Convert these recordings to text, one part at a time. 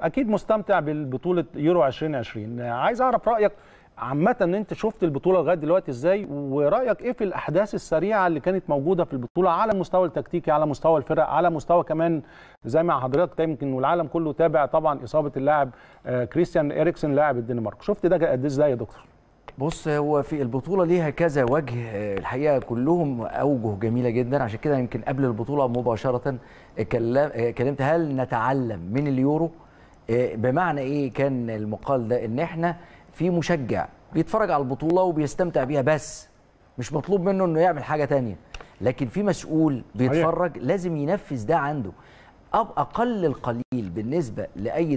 اكيد مستمتع بالبطوله يورو 2020 عايز اعرف رايك عامه ان انت شفت البطوله لغايه دلوقتي ازاي ورايك ايه في الاحداث السريعه اللي كانت موجوده في البطوله على المستوى التكتيكي على مستوى الفرق على مستوى كمان زي ما حضرتك يمكن والعالم كله تابع طبعا اصابه اللاعب آه، كريستيان اريكسن لاعب الدنمارك شفت ده قد إيه ازاي يا دكتور بص هو في البطوله ليها كذا وجه آه، الحقيقه كلهم اوجه جميله جدا عشان كده يمكن قبل البطوله مباشره آه، كلمت هل نتعلم من اليورو بمعنى ايه كان المقال ده ان احنا في مشجع بيتفرج على البطوله وبيستمتع بيها بس مش مطلوب منه انه يعمل حاجه تانية لكن في مسؤول بيتفرج لازم ينفذ ده عنده اقل القليل بالنسبه لاي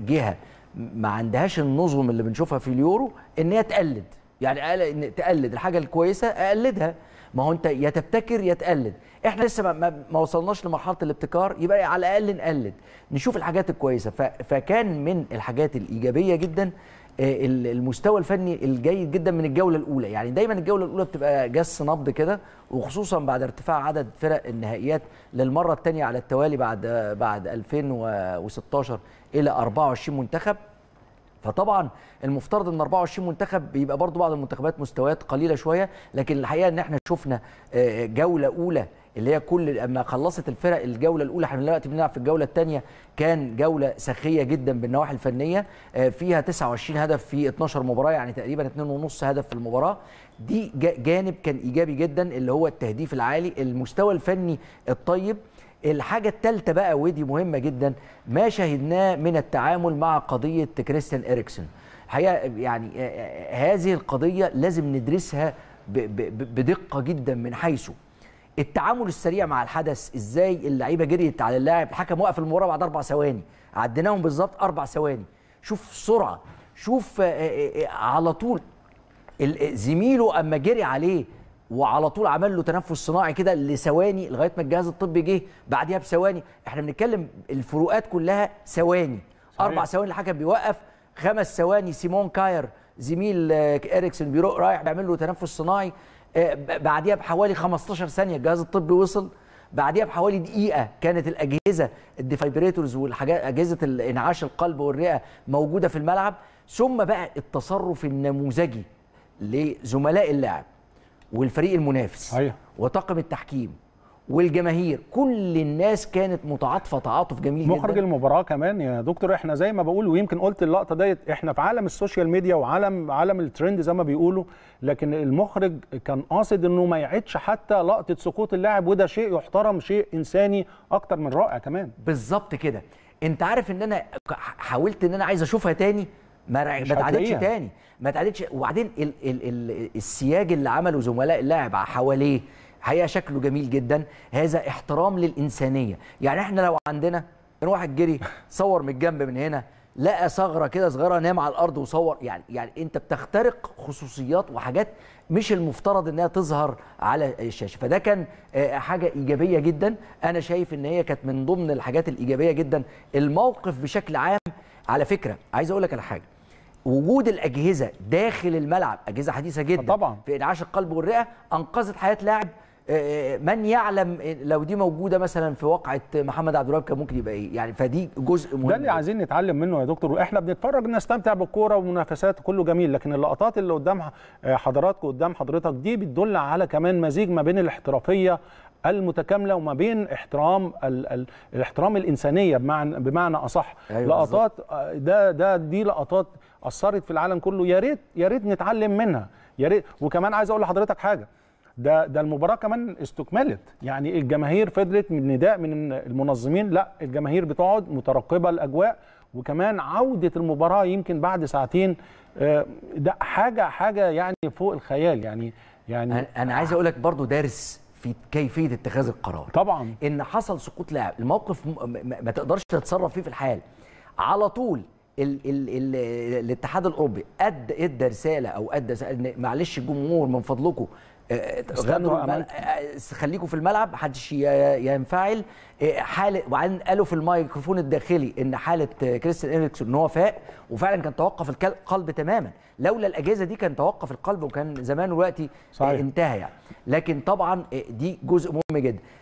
جهه ما عندهاش النظم اللي بنشوفها في اليورو ان هي تقلد يعني تقلد الحاجه الكويسه اقلدها ما هو انت يا تبتكر يا تقلد احنا لسه ما, ما وصلناش لمرحله الابتكار يبقى على الاقل نقلد نشوف الحاجات الكويسه فكان من الحاجات الايجابيه جدا آه، المستوى الفني الجيد جدا من الجوله الاولى يعني دايما الجوله الاولى بتبقى جس نبض كده وخصوصا بعد ارتفاع عدد فرق النهائيات للمره الثانيه على التوالي بعد بعد 2016 الى 24 منتخب فطبعا المفترض ان 24 منتخب بيبقى برضو بعض المنتخبات مستويات قليله شويه لكن الحقيقه ان احنا شفنا آه، جوله اولى اللي هي كل لما خلصت الفرق الجوله الاولى احنا دلوقتي بنلعب في الجوله الثانيه كان جوله سخيه جدا بالنواحي الفنيه آه، فيها 29 هدف في 12 مباراه يعني تقريبا 2.5 هدف في المباراه دي جانب كان ايجابي جدا اللي هو التهديف العالي المستوى الفني الطيب الحاجة الثالثة بقى ودي مهمة جدا ما شاهدناه من التعامل مع قضية كريستيان إريكسون الحقيقة يعني آه، آه، هذه القضية لازم ندرسها بدقة جدا من حيثه التعامل السريع مع الحدث ازاي اللعيبه جريت على اللاعب الحكم وقف المباراه بعد اربع ثواني عديناهم بالظبط اربع ثواني شوف سرعه شوف آه، آه، آه، على طول زميله اما جري عليه وعلى طول عمل له تنفس صناعي كده لثواني لغايه ما الجهاز الطبي جه بعديها بثواني احنا بنتكلم الفروقات كلها ثواني اربع ثواني الحكم بيوقف خمس ثواني سيمون كاير زميل اريكسن بيروح رايح بيعمل له تنفس صناعي آه، بعديها بحوالي 15 ثانيه الجهاز الطبي وصل بعديها بحوالي دقيقه كانت الاجهزه الديفايبريتورز والحاجات اجهزه الانعاش القلب والرئه موجوده في الملعب ثم بقى التصرف النموذجي لزملاء اللاعب والفريق المنافس أيه. وطاقم التحكيم والجماهير كل الناس كانت متعاطفه تعاطف جميل مخرج جدا مخرج المباراه كمان يا دكتور احنا زي ما بقول ويمكن قلت اللقطه ديت احنا في عالم السوشيال ميديا وعالم عالم الترند زي ما بيقولوا لكن المخرج كان قاصد انه ما يعيدش حتى لقطه سقوط اللاعب وده شيء يحترم شيء انساني اكتر من رائع كمان بالظبط كده انت عارف ان انا حاولت ان انا عايز اشوفها تاني ما ما اتعادتش تاني ما اتعادتش وبعدين السياج اللي عمله زملاء اللاعب حواليه حقيقه شكله جميل جدا هذا احترام للانسانيه يعني احنا لو عندنا واحد جري صور من الجنب من هنا لقى ثغره كده صغيره نام على الارض وصور يعني يعني انت بتخترق خصوصيات وحاجات مش المفترض انها تظهر على الشاشه فده كان آه، حاجه ايجابيه جدا انا شايف ان هي كانت من ضمن الحاجات الايجابيه جدا الموقف بشكل عام على فكره عايز اقول لك على حاجه وجود الاجهزه داخل الملعب اجهزه حديثه جدا طبعا في انعاش القلب والرئه انقذت حياه لاعب آه، آه، من يعلم لو دي موجوده مثلا في واقعه محمد عبد الوهاب كان ممكن يبقى ايه يعني فدي جزء مهم ده اللي عايزين نتعلم منه يا دكتور واحنا بنتفرج نستمتع بالكوره والمنافسات كله جميل لكن اللقطات اللي قدام آه، حضراتكم قدام حضرتك دي بتدل على كمان مزيج ما بين الاحترافيه المتكامله وما بين احترام ال ال الاحترام الانسانيه بمعنى بمعنى اصح أيوة لقطات ده ده دي لقطات اثرت في العالم كله يا ريت يا ريت نتعلم منها يا ريت وكمان عايز اقول لحضرتك حاجه ده ده المباراه كمان استكملت يعني الجماهير فضلت من نداء من المنظمين لا الجماهير بتقعد مترقبه الاجواء وكمان عوده المباراه يمكن بعد ساعتين آه، ده حاجه حاجه يعني فوق الخيال يعني يعني انا عايز اقول لك برضه دارس في كيفيه اتخاذ القرار طبعا ان حصل سقوط لاعب الموقف ما تقدرش تتصرف فيه في الحال على طول الـ الـ الـ الاتحاد الاوروبي ادى ادى رساله او ادى معلش الجمهور من فضلكم غنوا خليكم في الملعب محدش ينفعل إيه، حاله وبعدين قالوا في الميكروفون الداخلي ان حاله كريستيان اريكسون ان هو فاق وفعلا كان توقف القلب تماما لولا الاجهزه دي كان توقف القلب وكان زمان دلوقتي انتهى يعني لكن طبعا إيه، دي جزء مهم جدا